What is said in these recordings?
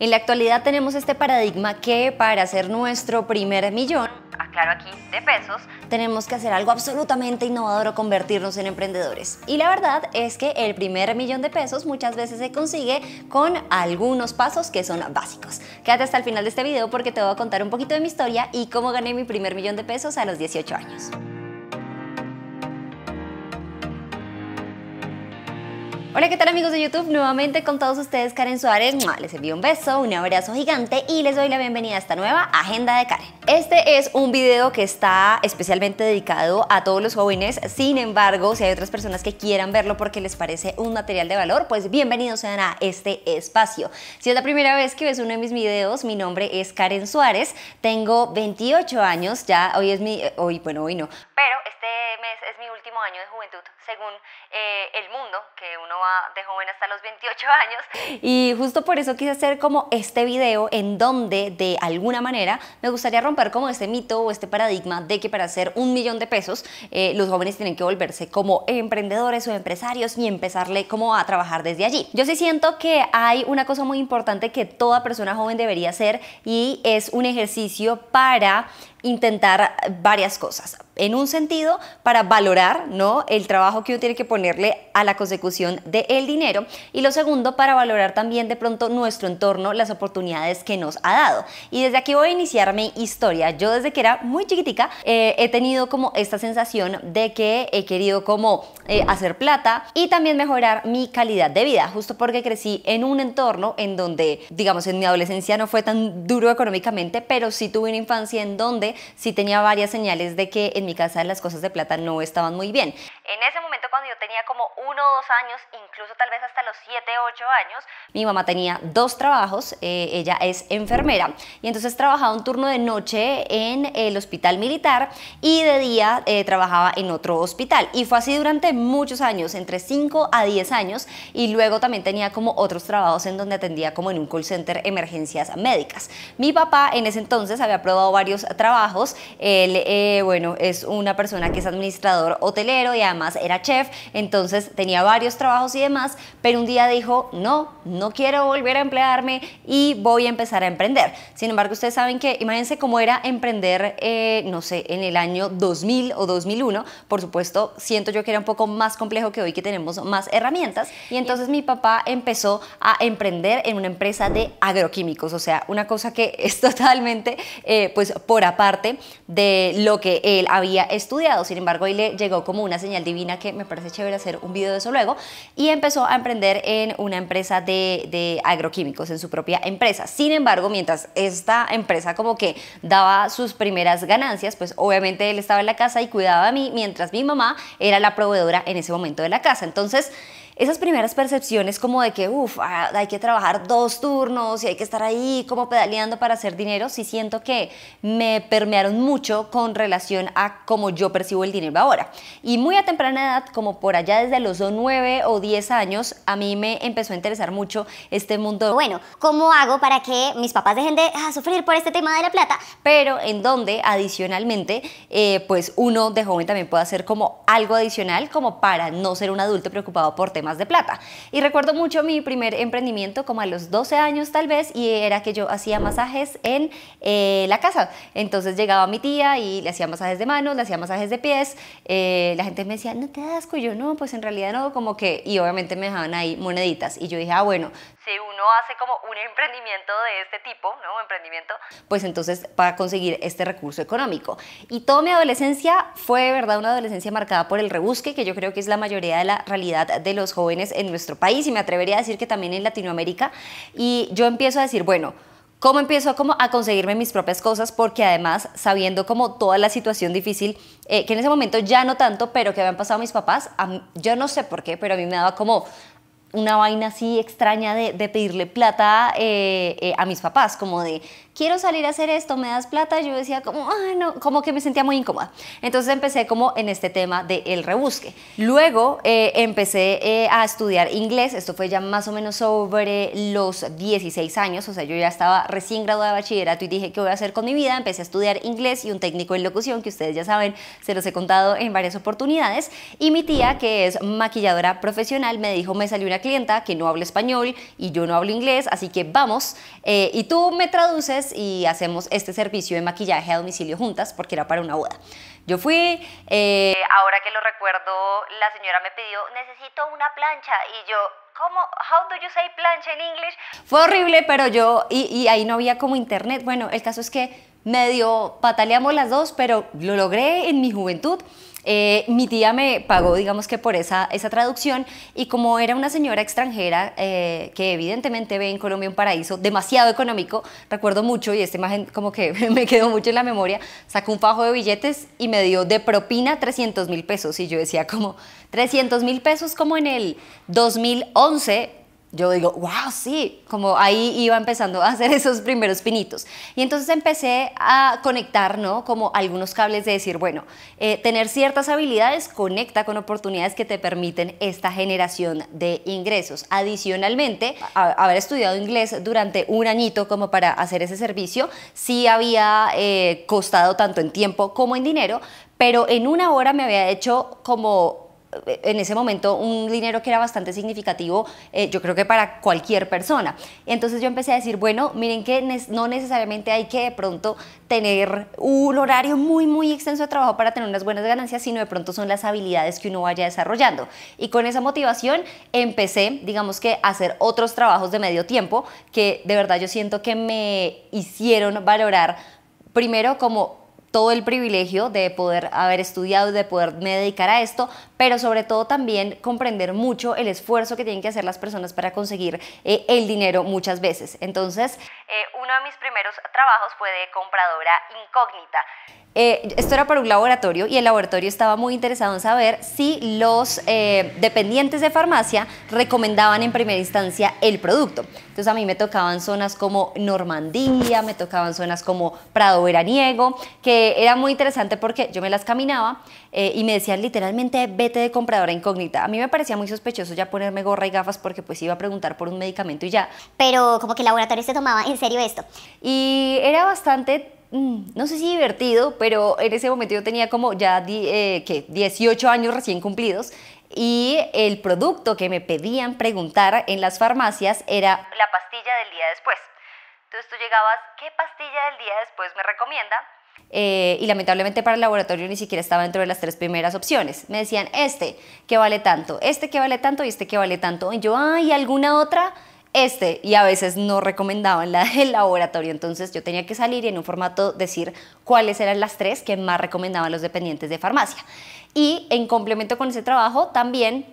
En la actualidad tenemos este paradigma que para hacer nuestro primer millón, aclaro aquí, de pesos, tenemos que hacer algo absolutamente innovador o convertirnos en emprendedores. Y la verdad es que el primer millón de pesos muchas veces se consigue con algunos pasos que son básicos. Quédate hasta el final de este video porque te voy a contar un poquito de mi historia y cómo gané mi primer millón de pesos a los 18 años. Hola, ¿qué tal amigos de YouTube? Nuevamente con todos ustedes Karen Suárez. Les envío un beso, un abrazo gigante y les doy la bienvenida a esta nueva Agenda de Karen. Este es un video que está especialmente dedicado a todos los jóvenes. Sin embargo, si hay otras personas que quieran verlo porque les parece un material de valor, pues bienvenidos sean a este espacio. Si es la primera vez que ves uno de mis videos, mi nombre es Karen Suárez. Tengo 28 años, ya hoy es mi... Hoy, bueno, hoy no. Pero este mes es mi último año de juventud según eh, el mundo, que uno va de joven hasta los 28 años. Y justo por eso quise hacer como este video en donde de alguna manera me gustaría romper como este mito o este paradigma de que para hacer un millón de pesos eh, los jóvenes tienen que volverse como emprendedores o empresarios y empezarle como a trabajar desde allí. Yo sí siento que hay una cosa muy importante que toda persona joven debería hacer y es un ejercicio para intentar varias cosas en un sentido para valorar ¿no? el trabajo que uno tiene que ponerle a la consecución del el dinero y lo segundo para valorar también de pronto nuestro entorno, las oportunidades que nos ha dado. Y desde aquí voy a iniciar mi historia. Yo desde que era muy chiquitica eh, he tenido como esta sensación de que he querido como eh, hacer plata y también mejorar mi calidad de vida, justo porque crecí en un entorno en donde, digamos, en mi adolescencia no fue tan duro económicamente, pero sí tuve una infancia en donde sí tenía varias señales de que en mi casa las cosas de plata no estaban muy bien. En ese momento cuando yo tenía como uno o dos años, incluso tal vez hasta los o ocho años, mi mamá tenía dos trabajos, eh, ella es enfermera y entonces trabajaba un turno de noche en el hospital militar y de día eh, trabajaba en otro hospital y fue así durante muchos años, entre 5 a 10 años y luego también tenía como otros trabajos en donde atendía como en un call center emergencias médicas. Mi papá en ese entonces había probado varios trabajos, él, eh, bueno, es una persona que es administrador hotelero y además era chef, entonces tenía varios trabajos y demás, pero un día dijo, no, no quiero volver a emplearme y voy a empezar a emprender. Sin embargo, ustedes saben que, imagínense cómo era emprender, eh, no sé, en el año 2000 o 2001, por supuesto, siento yo que era un poco más complejo que hoy que tenemos más herramientas. Y entonces mi papá empezó a emprender en una empresa de agroquímicos, o sea, una cosa que es totalmente, eh, pues, por aparte de lo que él había estudiado. Sin embargo, y le llegó como una señal divina que me parece chévere hacer un video de eso luego y empezó a emprender en una empresa de, de agroquímicos, en su propia empresa. Sin embargo, mientras esta empresa como que daba sus primeras ganancias, pues obviamente él estaba en la casa y cuidaba a mí mientras mi mamá era la proveedora en ese momento de la casa. Entonces, esas primeras percepciones como de que, uff, ah, hay que trabajar dos turnos y hay que estar ahí como pedaleando para hacer dinero, sí siento que me permearon mucho con relación a cómo yo percibo el dinero ahora. Y muy a temprana edad, como por allá desde los 9 o 10 años, a mí me empezó a interesar mucho este mundo. Bueno, ¿cómo hago para que mis papás dejen de ah, sufrir por este tema de la plata? Pero en donde adicionalmente, eh, pues uno de joven también puede hacer como algo adicional como para no ser un adulto preocupado por temas de plata. Y recuerdo mucho mi primer emprendimiento como a los 12 años tal vez y era que yo hacía masajes en eh, la casa. Entonces llegaba mi tía y le hacía masajes de manos, le hacía masajes de pies. Eh, la gente me decía, no te das cuyo yo no, pues en realidad no, como que, y obviamente me dejaban ahí moneditas. Y yo dije, ah, bueno, uno hace como un emprendimiento de este tipo, ¿no? Emprendimiento, pues entonces para conseguir este recurso económico. Y toda mi adolescencia fue verdad una adolescencia marcada por el rebusque, que yo creo que es la mayoría de la realidad de los jóvenes en nuestro país y me atrevería a decir que también en Latinoamérica. Y yo empiezo a decir, bueno, cómo empiezo como a conseguirme mis propias cosas, porque además sabiendo como toda la situación difícil, eh, que en ese momento ya no tanto, pero que habían pasado mis papás, yo no sé por qué, pero a mí me daba como una vaina así extraña de, de pedirle plata eh, eh, a mis papás, como de quiero salir a hacer esto, me das plata, yo decía como, ah, no, como que me sentía muy incómoda. Entonces empecé como en este tema del el rebusque. Luego eh, empecé eh, a estudiar inglés, esto fue ya más o menos sobre los 16 años, o sea, yo ya estaba recién graduada de bachillerato y dije, ¿qué voy a hacer con mi vida? Empecé a estudiar inglés y un técnico en locución, que ustedes ya saben, se los he contado en varias oportunidades. Y mi tía, que es maquilladora profesional, me dijo, me salió una clienta que no habla español y yo no hablo inglés, así que vamos, eh, y tú me traduces y hacemos este servicio de maquillaje a domicilio juntas porque era para una boda. Yo fui, eh, ahora que lo recuerdo, la señora me pidió, necesito una plancha y yo... ¿Cómo? How do you say plancha en inglés? Fue horrible, pero yo, y, y ahí no había como internet. Bueno, el caso es que medio pataleamos las dos, pero lo logré en mi juventud. Eh, mi tía me pagó, digamos que por esa, esa traducción, y como era una señora extranjera eh, que evidentemente ve en Colombia un paraíso demasiado económico, recuerdo mucho, y esta imagen como que me quedó mucho en la memoria, sacó un fajo de billetes y me dio de propina 300 mil pesos, y yo decía como, 300 mil pesos como en el 2011 yo digo, wow, sí, como ahí iba empezando a hacer esos primeros pinitos. Y entonces empecé a conectar, ¿no? Como algunos cables de decir, bueno, eh, tener ciertas habilidades conecta con oportunidades que te permiten esta generación de ingresos. Adicionalmente, haber estudiado inglés durante un añito como para hacer ese servicio, sí había eh, costado tanto en tiempo como en dinero, pero en una hora me había hecho como en ese momento un dinero que era bastante significativo, eh, yo creo que para cualquier persona. Entonces yo empecé a decir, bueno, miren que no necesariamente hay que de pronto tener un horario muy, muy extenso de trabajo para tener unas buenas ganancias, sino de pronto son las habilidades que uno vaya desarrollando. Y con esa motivación empecé, digamos que, a hacer otros trabajos de medio tiempo que de verdad yo siento que me hicieron valorar primero como el privilegio de poder haber estudiado y de poderme dedicar a esto, pero sobre todo también comprender mucho el esfuerzo que tienen que hacer las personas para conseguir eh, el dinero muchas veces. Entonces, eh, uno de mis primeros trabajos fue de compradora incógnita. Eh, esto era para un laboratorio y el laboratorio estaba muy interesado en saber si los dependientes de farmacia recomendaban en primera instancia el producto. Entonces a mí me tocaban zonas como Normandía, me tocaban zonas como Prado Veraniego, que era muy interesante porque yo me las caminaba eh, y me decían literalmente vete de compradora incógnita. A mí me parecía muy sospechoso ya ponerme gorra y gafas porque pues iba a preguntar por un medicamento y ya. Pero como que el laboratorio se tomaba en serio esto. Y era bastante mm, no sé si divertido, pero en ese momento yo tenía como ya eh, ¿qué? 18 años recién cumplidos y el producto que me pedían preguntar en las farmacias era la pastilla del día después. Entonces tú llegabas, ¿qué pastilla del día después me recomienda? Eh, y lamentablemente para el laboratorio ni siquiera estaba dentro de las tres primeras opciones. Me decían, este que vale tanto, este que vale tanto y este que vale tanto. Y yo, hay y alguna otra? Este. Y a veces no recomendaban la del laboratorio. Entonces yo tenía que salir y en un formato decir cuáles eran las tres que más recomendaban los dependientes de farmacia. Y en complemento con ese trabajo también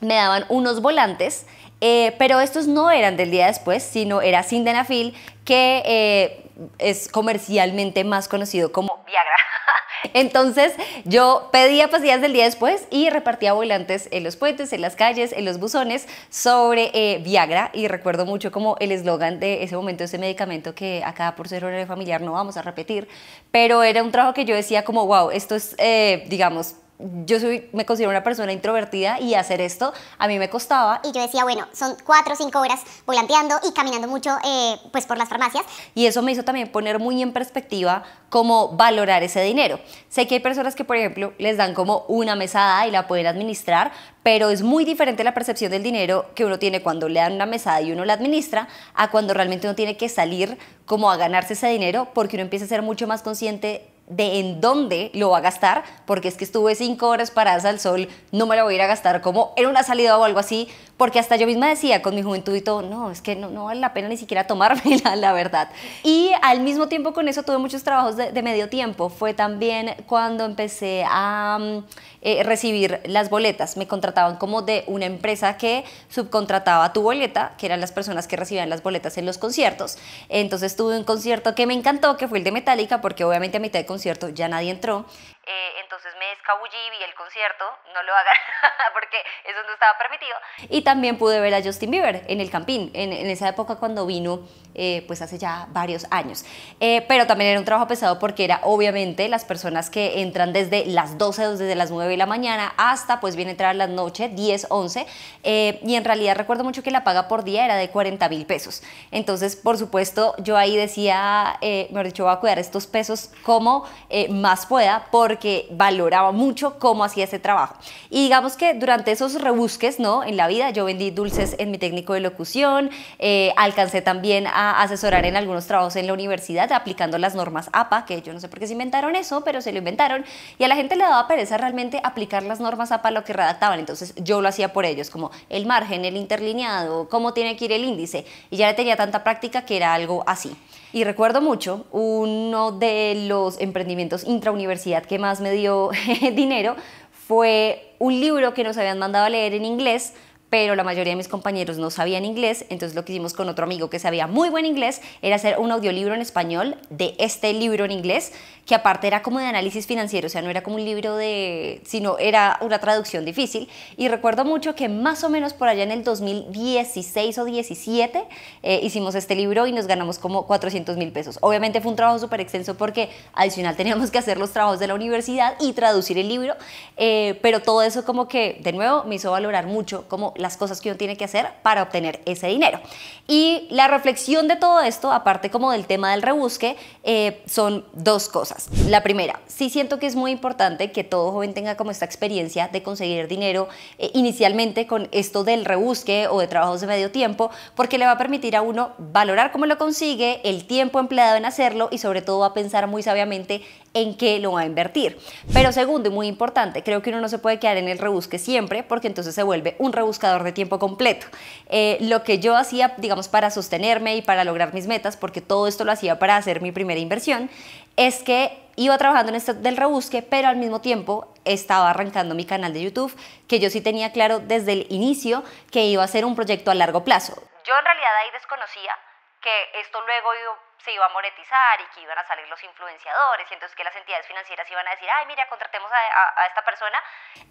me daban unos volantes eh, pero estos no eran del día después, sino era denafil que eh, es comercialmente más conocido como Viagra. Entonces yo pedía pasillas del día después y repartía volantes en los puentes, en las calles, en los buzones sobre eh, Viagra y recuerdo mucho como el eslogan de ese momento, ese medicamento que acá por ser horario familiar no vamos a repetir, pero era un trabajo que yo decía como, wow, esto es, eh, digamos, yo soy, me considero una persona introvertida y hacer esto a mí me costaba. Y yo decía, bueno, son cuatro o cinco horas volanteando y caminando mucho eh, pues por las farmacias. Y eso me hizo también poner muy en perspectiva cómo valorar ese dinero. Sé que hay personas que, por ejemplo, les dan como una mesada y la pueden administrar, pero es muy diferente la percepción del dinero que uno tiene cuando le dan una mesada y uno la administra a cuando realmente uno tiene que salir como a ganarse ese dinero porque uno empieza a ser mucho más consciente de en dónde lo va a gastar, porque es que estuve cinco horas paradas al sol, no me lo voy a ir a gastar como en una salida o algo así, porque hasta yo misma decía con mi juventud y todo, no, es que no, no vale la pena ni siquiera tomármela, la verdad. Y al mismo tiempo con eso tuve muchos trabajos de, medio tiempo, fue también cuando empecé a mm, eh, recibir las boletas, me contrataban como de una empresa que subcontrataba tu boleta, que eran las personas que recibían las boletas en los conciertos, entonces tuve un concierto que me encantó, que fue el de Metallica, porque obviamente a mitad de cierto ya nadie entró. Kabuji y el concierto, no lo hagan porque eso no estaba permitido. Y también pude ver a Justin Bieber en el Campín, en, esa época cuando vino, eh, pues hace ya varios años. Eh, pero también era un trabajo pesado porque era obviamente las personas que entran desde las 12, desde las 9 de la mañana hasta pues bien entrar a la noche, 10, 11. Eh, y en realidad recuerdo mucho que la paga por día era de 40 mil pesos. Entonces, por supuesto, yo ahí decía, mejor dicho, voy a cuidar estos pesos como más pueda porque valoraba mucho cómo hacía ese trabajo. Y digamos que durante esos rebusques, ¿no? En la vida yo vendí dulces en mi técnico de locución, eh, alcancé también a asesorar en algunos trabajos en la universidad aplicando las normas APA, que yo no sé por qué se inventaron eso, pero se lo inventaron y a la gente le daba pereza realmente aplicar las normas APA a lo que redactaban, entonces yo lo hacía por ellos, como el margen, el interlineado, cómo tiene que ir el índice y ya le tenía tanta práctica que era algo así. Y recuerdo mucho, uno de los emprendimientos intrauniversidad que más me dio dinero fue un libro que nos habían mandado a leer en inglés pero la mayoría de mis compañeros no sabían inglés, entonces lo que hicimos con otro amigo que sabía muy buen inglés era hacer un audiolibro en español de este libro en inglés, que aparte era como de análisis financiero, o sea, no era como un libro de, sino era una traducción difícil. Y recuerdo mucho que más o menos por allá en el 2016 o 17 eh, hicimos este libro y nos ganamos como 400 mil pesos. Obviamente fue un trabajo súper extenso porque adicional teníamos que hacer los trabajos de la universidad y traducir el libro, eh, pero todo eso como que, de nuevo, me hizo valorar mucho como las cosas que uno tiene que hacer para obtener ese dinero. Y la reflexión de todo esto, aparte como del tema del rebusque, eh, son dos cosas. La primera, sí siento que es muy importante que todo joven tenga como esta experiencia de conseguir dinero eh, inicialmente con esto del rebusque o de trabajos de medio tiempo, porque le va a permitir a uno valorar cómo lo consigue, el tiempo empleado en hacerlo y sobre todo va a pensar muy sabiamente en qué lo va a invertir. Pero segundo y muy importante, creo que uno no se puede quedar en el rebusque siempre porque entonces se vuelve un rebuscador de tiempo completo. Eh, lo que yo hacía, digamos, para sostenerme y para lograr mis metas, porque todo esto lo hacía para hacer mi primera inversión, es que iba trabajando en esto del rebusque, pero al mismo tiempo estaba arrancando mi canal de YouTube, que yo sí tenía claro desde el inicio que iba a ser un proyecto a largo plazo. Yo en realidad ahí desconocía que esto luego iba iba a monetizar y que iban a salir los influenciadores y entonces que las entidades financieras iban a decir, ay, mira, contratemos a, a esta persona.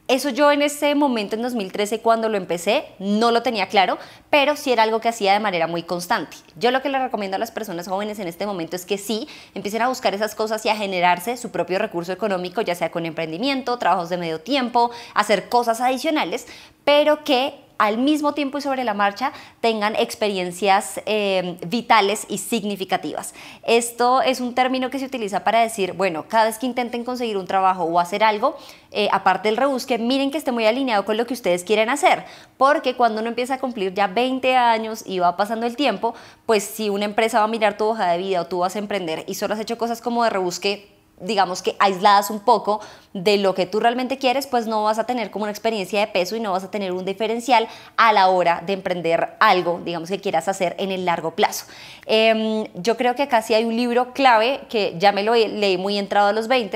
Eso yo en ese momento, en 2013, cuando lo empecé, no lo tenía claro, pero sí era algo que hacía de manera muy constante. Yo lo que le recomiendo a las personas jóvenes en este momento es que sí, empiecen a buscar esas cosas y a generarse su propio recurso económico, ya sea con emprendimiento, trabajos de medio tiempo, hacer cosas adicionales, pero que al mismo tiempo y sobre la marcha tengan experiencias eh, vitales y significativas. Esto es un término que se utiliza para decir, bueno, cada vez que intenten conseguir un trabajo o hacer algo, eh, aparte del rebusque, miren que esté muy alineado con lo que ustedes quieren hacer, porque cuando uno empieza a cumplir ya 20 años y va pasando el tiempo, pues si una empresa va a mirar tu hoja de vida o tú vas a emprender y solo has hecho cosas como de rebusque, digamos que aisladas un poco de lo que tú realmente quieres, pues no vas a tener como una experiencia de peso y no vas a tener un diferencial a la hora de emprender algo, digamos, que quieras hacer en el largo plazo. Em, yo creo que casi hay un libro clave que ya me lo leí muy entrado a los 20,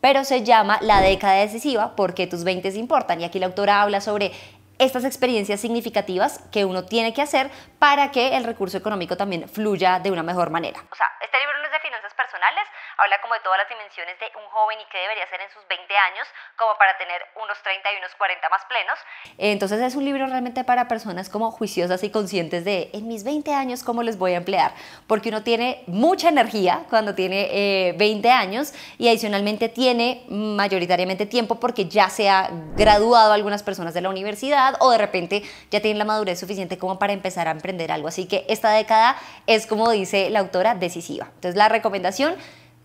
pero se llama La década decisiva, porque tus 20 importan. Y aquí la autora habla sobre estas experiencias significativas que uno tiene que hacer para que el recurso económico también fluya de una mejor manera. O sea, este libro no es de finanzas personales, Habla como de todas las dimensiones de un joven y qué debería hacer en sus 20 años, como para tener unos 30 y unos 40 más plenos. Entonces es un libro realmente para personas como juiciosas y conscientes de en mis 20 años cómo les voy a emplear, porque uno tiene mucha energía cuando tiene 20 eh, años y adicionalmente tiene mayoritariamente tiempo porque ya se ha graduado algunas personas de la universidad o de repente ya tienen la madurez suficiente como para empezar a emprender algo. Así que esta década es, como dice la autora, decisiva. Entonces la recomendación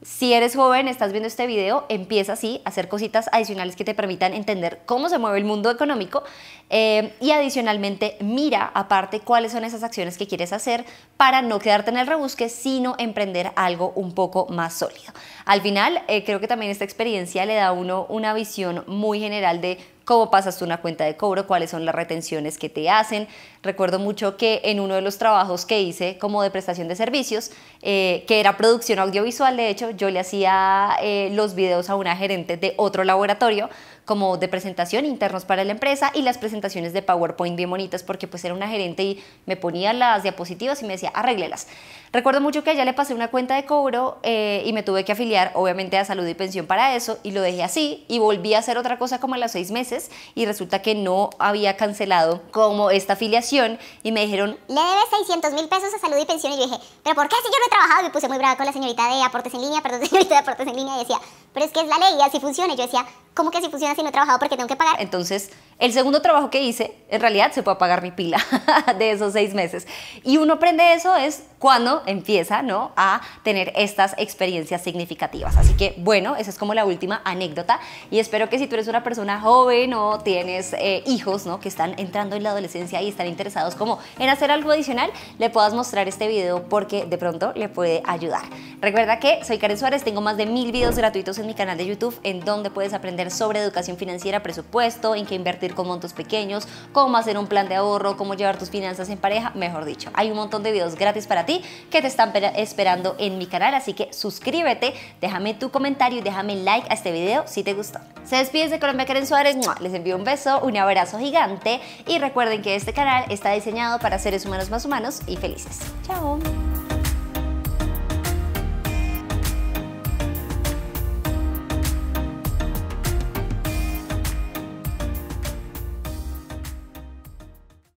si eres joven, estás viendo este video, empieza así a hacer cositas adicionales que te permitan entender cómo se mueve el mundo económico eh, y adicionalmente mira aparte cuáles son esas acciones que quieres hacer para no quedarte en el rebusque, sino emprender algo un poco más sólido. Al final, eh, creo que también esta experiencia le da a uno una visión muy general de cómo pasas una cuenta de cobro, cuáles son las retenciones que te hacen. Recuerdo mucho que en uno de los trabajos que hice como de prestación de servicios, eh, que era producción audiovisual, de hecho, yo le hacía eh, los videos a una gerente de otro laboratorio como de presentación internos para la empresa y las presentaciones de PowerPoint bien bonitas porque pues era una gerente y me ponía las diapositivas y me decía, arréglelas. Recuerdo mucho que allá le pasé una cuenta de cobro eh, y me tuve que afiliar, obviamente, a salud y pensión para eso y lo dejé así y volví a hacer otra cosa como a los seis meses y resulta que no había cancelado como esta afiliación y me dijeron, le debes 600 mil pesos a salud y pensión y yo dije, pero ¿por qué si yo no he trabajado? Y me puse muy brava con la señorita de aportes en línea, perdón, señorita de aportes en línea y decía, pero es que es la ley y así funciona. Y yo decía, ¿cómo que así funciona si no he trabajado porque tengo que pagar? Entonces, el segundo trabajo que hice, en realidad se puede pagar mi pila de esos seis meses. Y uno aprende eso es cuando empieza ¿no? a tener estas experiencias significativas. Así que bueno, esa es como la última anécdota y espero que si tú eres una persona joven o tienes eh, hijos ¿no? que están entrando en la adolescencia y están interesados como en hacer algo adicional, le puedas mostrar este video porque de pronto le puede ayudar. Recuerda que soy Karen Suárez, tengo más de mil videos gratuitos en mi canal de YouTube en donde puedes aprender sobre educación financiera, presupuesto, en qué invertir con montos pequeños, cómo hacer un plan de ahorro, cómo llevar tus finanzas en pareja, mejor dicho. Hay un montón de videos gratis para ti que te están esperando en mi canal, así que suscríbete, déjame tu comentario y déjame like a este video si te gustó. Se despide de Colombia Karen Suárez, les envío un beso, un abrazo gigante y recuerden que este canal está diseñado para seres humanos más humanos y felices. Chao.